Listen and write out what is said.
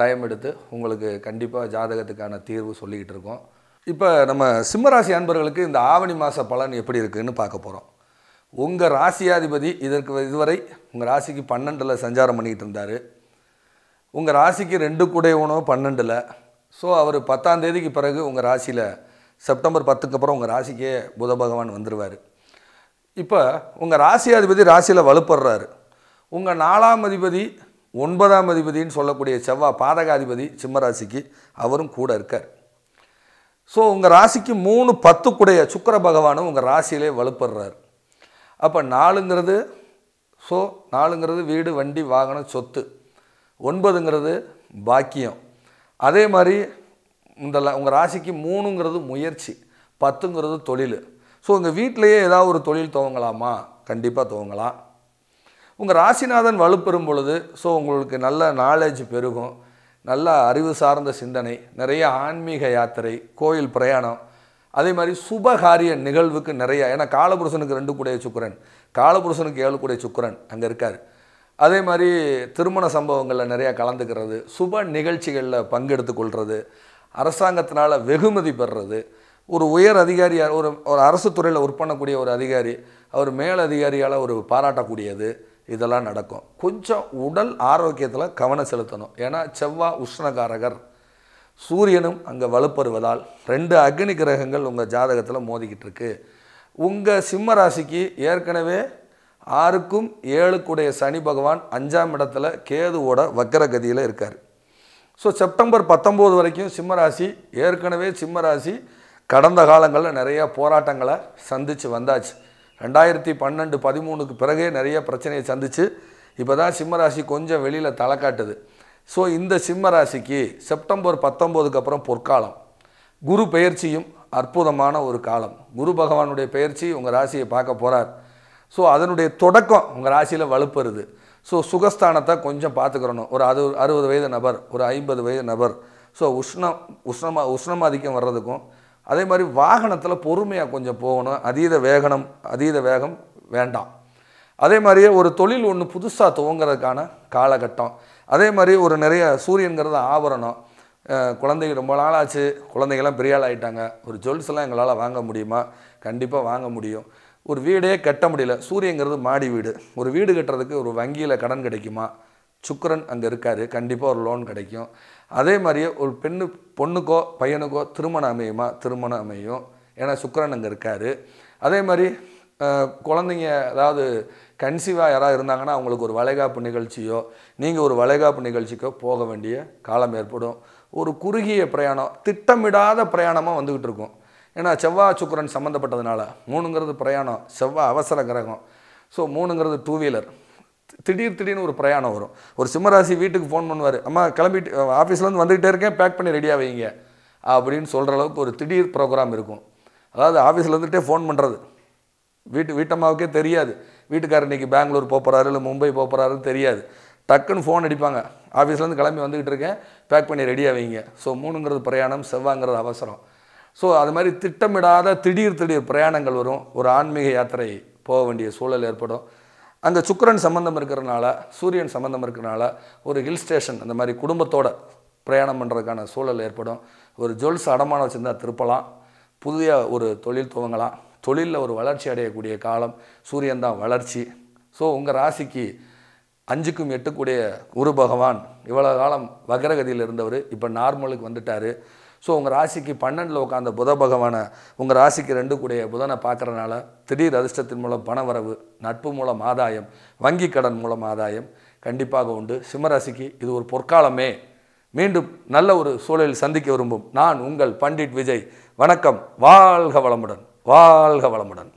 time எடுத்து உங்களுக்கு கண்டிப்பாக ஜாதகத்துக்கான தீர்வு சொல்லிக்கிட்டு இருக்கோம் இப்போ நம்ம சிம்மராசி அன்பர்களுக்கு இந்த ஆவணி மாத பலன் எப்படி இருக்குதுன்னு பார்க்க போகிறோம் உங்கள் ராசியாதிபதி இதற்கு இதுவரை உங்கள் ராசிக்கு பன்னெண்டில் சஞ்சாரம் பண்ணிக்கிட்டு இருந்தார் உங்கள் ராசிக்கு ரெண்டு கூடையவனோ பன்னெண்டில் ஸோ அவர் பத்தாம் தேதிக்கு பிறகு உங்கள் ராசியில் செப்டம்பர் பத்துக்கு அப்புறம் உங்கள் ராசிக்கே புத பகவான் வந்துடுவார் இப்போ உங்கள் ராசியாதிபதி ராசியில் வலுப்படுறாரு உங்கள் நாலாம் அதிபதி ஒன்பதாம் அதிபதினு சொல்லக்கூடிய செவ்வாய் பாதகாதிபதி சிம்மராசிக்கு அவரும் கூட இருக்கார் ஸோ உங்கள் ராசிக்கு மூணு பத்துக்குடைய சுக்கர பகவானும் உங்கள் ராசியிலே வலுப்படுறார் அப்போ நாலுங்கிறது ஸோ நாலுங்கிறது வீடு வண்டி வாகனம் சொத்து ஒன்பதுங்கிறது பாக்கியம் அதே மாதிரி இந்த உங்கள் ராசிக்கு மூணுங்கிறது முயற்சி பத்துங்கிறது தொழில் ஸோ உங்கள் வீட்டிலையே ஏதாவது ஒரு தொழில் துவங்கலாமா கண்டிப்பாக துவங்கலாம் உங்கள் ராசிநாதன் வலுப்பெறும் பொழுது ஸோ உங்களுக்கு நல்ல நாலேஜ் பெருகும் நல்ல அறிவு சார்ந்த சிந்தனை நிறைய ஆன்மீக யாத்திரை கோயில் பிரயாணம் அதே மாதிரி சுபகாரிய நிகழ்வுக்கு நிறைய ஏன்னா காலபுருஷனுக்கு ரெண்டு கூடைய சுக்கரன் காலபுருஷனுக்கு ஏழு கூடைய சுக்கரன் அங்கே இருக்கார் அதே மாதிரி திருமண சம்பவங்களில் நிறையா கலந்துக்கிறது சுப நிகழ்ச்சிகளில் பங்கெடுத்து கொள்வது அரசாங்கத்தினால் வெகுமதி பெறுறது ஒரு உயர் அதிகாரியாக ஒரு ஒரு அரசு துறையில் ஒர்க் பண்ணக்கூடிய ஒரு அதிகாரி அவர் மேலதிகாரியால் ஒரு பாராட்டக்கூடியது இதெல்லாம் நடக்கும் கொஞ்சம் உடல் ஆரோக்கியத்தில் கவனம் செலுத்தணும் ஏன்னா செவ்வாய் உஷ்ணகாரகர் சூரியனும் அங்கே வலுப்பெறுவதால் ரெண்டு அக்னி கிரகங்கள் உங்கள் ஜாதகத்தில் மோதிக்கிட்டு இருக்கு உங்கள் சிம்ம ராசிக்கு ஏற்கனவே ஆறுக்கும் ஏழுக்குடைய சனி பகவான் அஞ்சாம் இடத்துல கேதுவோட வக்கரகதியில் இருக்கார் ஸோ செப்டம்பர் பத்தொம்போது வரைக்கும் சிம்மராசி ஏற்கனவே சிம்மராசி கடந்த காலங்களில் நிறையா போராட்டங்களை சந்தித்து வந்தாச்சு ரெண்டாயிரத்தி பன்னெண்டு பதிமூணுக்கு பிறகே நிறைய பிரச்சனையை சந்தித்து இப்போ தான் சிம்மராசி கொஞ்சம் வெளியில் தலை காட்டுது ஸோ இந்த சிம்மராசிக்கு செப்டம்பர் பத்தொம்போதுக்கு அப்புறம் பொற்காலம் குரு பெயர்ச்சியும் அற்புதமான ஒரு காலம் குரு பகவானுடைய பெயர்ச்சி உங்கள் ராசியை பார்க்க போகிறார் ஸோ அதனுடைய தொடக்கம் உங்கள் ராசியில் வலுப்பெறுது ஸோ சுகஸ்தானத்தை கொஞ்சம் பார்த்துக்கிறணும் ஒரு அது அறுபது வயது நபர் ஒரு ஐம்பது வயது நபர் ஸோ உஷ்ணம் உஷ்ணமாக உஷ்ணம் வர்றதுக்கும் அதே மாதிரி வாகனத்தில் பொறுமையாக கொஞ்சம் போகணும் அதீத வேகனம் அதீத வேகம் வேண்டாம் அதே மாதிரியே ஒரு தொழில் ஒன்று புதுசாக துவங்கிறதுக்கான காலகட்டம் அதே மாதிரி ஒரு நிறைய சூரியன்கிறது ஆபரணம் குழந்தைங்க ரொம்ப நாள் ஆச்சு குழந்தைங்கள்லாம் பெரிய ஆகிட்டாங்க ஒரு ஜுவல்ஸ்லாம் எங்களால் வாங்க முடியுமா கண்டிப்பாக வாங்க முடியும் ஒரு வீடே கட்ட முடியல சூரியங்கிறது மாடி வீடு ஒரு வீடு கட்டுறதுக்கு ஒரு வங்கியில் கடன் கிடைக்குமா சுக்கரன் அங்கே இருக்கார் கண்டிப்பாக ஒரு லோன் கிடைக்கும் அதே மாதிரியே ஒரு பெண்ணு பொண்ணுக்கோ பையனுக்கோ திருமணம் அமையுமா திருமணம் அமையும் ஏன்னா சுக்கரன் அங்கே இருக்கார் அதே மாதிரி குழந்தைங்க அதாவது கன்சீவாக யாராவது இருந்தாங்கன்னா அவங்களுக்கு ஒரு வளைகாப்பு நிகழ்ச்சியோ நீங்கள் ஒரு வளைகாப்பு நிகழ்ச்சிக்கோ போக வேண்டிய காலம் ஏற்படும் ஒரு குறுகிய பிரயாணம் திட்டமிடாத பிரயாணமாக வந்துக்கிட்டு இருக்கும் ஏன்னா செவ்வாய் சுக்கரன் சம்மந்தப்பட்டதுனால மூணுங்கிறது பிரயாணம் செவ்வாய் அவசர கிரகம் ஸோ மூணுங்கிறது டூ வீலர் திடீர் திடீர்னு ஒரு பிரயாணம் வரும் ஒரு சிம்மராசி வீட்டுக்கு ஃபோன் பண்ணுவார் அம்மா கிளம்பிட்டு ஆஃபீஸ்லேருந்து வந்துக்கிட்டே இருக்கேன் பேக் பண்ணி ரெடியாக வைங்க அப்படின்னு சொல்கிற அளவுக்கு ஒரு திடீர் ப்ரோக்ராம் இருக்கும் அதாவது ஆஃபீஸில் இருந்துகிட்டே ஃபோன் பண்ணுறது வீட்டு வீட்டம்மாவுக்கே தெரியாது வீட்டுக்காரர் இன்றைக்கி பெங்களூர் போகிறாரு இல்லை மும்பை போகிறாருன்னு தெரியாது டக்குன்னு ஃபோன் அடிப்பாங்க ஆஃபீஸ்லேருந்து கிளம்பி வந்துக்கிட்டு இருக்கேன் பேக் பண்ணி ரெடியாக வைங்க ஸோ மூணுங்கிறது பிரயாணம் செவ்வாங்கிறது அவசரம் ஸோ அது மாதிரி திட்டமிடாத திடீர் திடீர் பிரயாணங்கள் வரும் ஒரு ஆன்மீக யாத்திரை போக வேண்டிய சூழல் ஏற்படும் அந்த சுக்கரன் சம்மந்தம் இருக்கிறனால சூரியன் சம்மந்தம் இருக்கிறனால ஒரு ஹில் ஸ்டேஷன் அந்த மாதிரி குடும்பத்தோடு பிரயாணம் பண்ணுறதுக்கான சூழல் ஏற்படும் ஒரு ஜுவல்ஸ் அடமானம் வச்சுருந்தா திருப்பலாம் புதிய ஒரு தொழில் துவங்கலாம் தொழிலில் ஒரு வளர்ச்சி அடையக்கூடிய காலம் சூரியன் தான் வளர்ச்சி ஸோ உங்கள் ராசிக்கு அஞ்சுக்கும் எட்டுக்கூடிய குரு பகவான் இவ்வளோ காலம் வக்ரகதியில் இருந்தவர் இப்போ நார்மலுக்கு வந்துட்டார் ஸோ உங்கள் ராசிக்கு பன்னெண்டில் உட்காந்த புத பகவானை உங்கள் ராசிக்கு ரெண்டு கூடிய புதனை பார்க்குறனால திடீர் அதிர்ஷ்டத்தின் மூலம் பணவரவு நட்பு மூலம் ஆதாயம் வங்கி கடன் மூலம் ஆதாயம் கண்டிப்பாக உண்டு சிம்மராசிக்கு இது ஒரு பொற்காலமே மீண்டும் நல்ல ஒரு சூழலில் சந்திக்க விரும்பும் நான் உங்கள் பண்டிட் விஜய் வணக்கம் வாழ்க வளமுடன் வாழ்க வளமுடன்